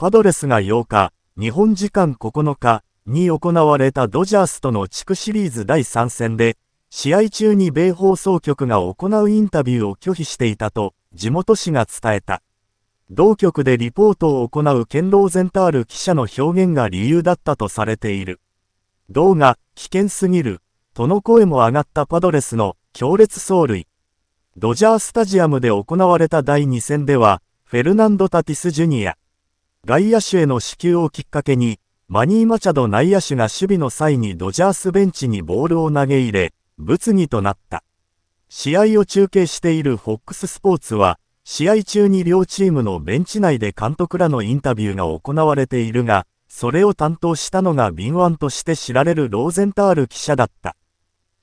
パドレスが8日、日本時間9日に行われたドジャースとの地区シリーズ第3戦で、試合中に米放送局が行うインタビューを拒否していたと地元紙が伝えた。同局でリポートを行うケンローゼンタール記者の表現が理由だったとされている。動画、危険すぎる、との声も上がったパドレスの強烈走塁。ドジャースタジアムで行われた第2戦では、フェルナンド・タティス・ジュニア、外野手への支給をきっかけに、マニー・マチャド内野手が守備の際にドジャースベンチにボールを投げ入れ、物議となった。試合を中継しているフックススポーツは、試合中に両チームのベンチ内で監督らのインタビューが行われているが、それを担当したのが敏腕として知られるローゼンタール記者だった。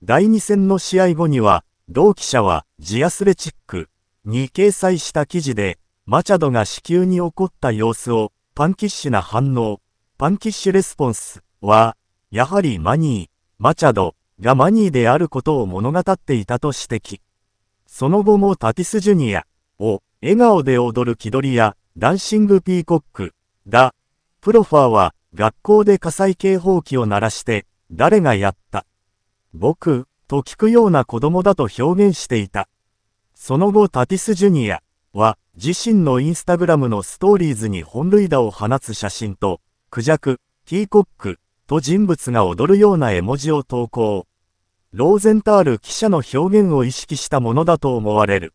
第2戦の試合後には、同記者は、ジアスレチックに掲載した記事で、マチャドが子宮に起こった様子を、パンキッシュな反応、パンキッシュレスポンスは、やはりマニー、マチャドがマニーであることを物語っていたと指摘。その後もタティス・ジュニアを笑顔で踊る気取りやダンシング・ピーコックだ。プロファーは学校で火災警報器を鳴らして誰がやった僕と聞くような子供だと表現していた。その後タティス・ジュニアは、自身のインスタグラムのストーリーズに本塁打を放つ写真と、クジャク、ティーコック、と人物が踊るような絵文字を投稿。ローゼンタール記者の表現を意識したものだと思われる。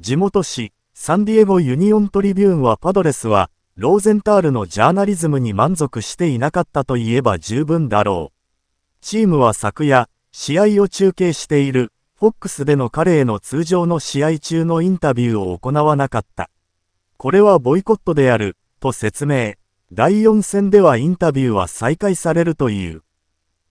地元紙、サンディエゴユニオントリビューンはパドレスは、ローゼンタールのジャーナリズムに満足していなかったといえば十分だろう。チームは昨夜、試合を中継しているフォックスでの彼への通常の試合中のインタビューを行わなかった。これはボイコットである、と説明。第4戦ではインタビューは再開されるという。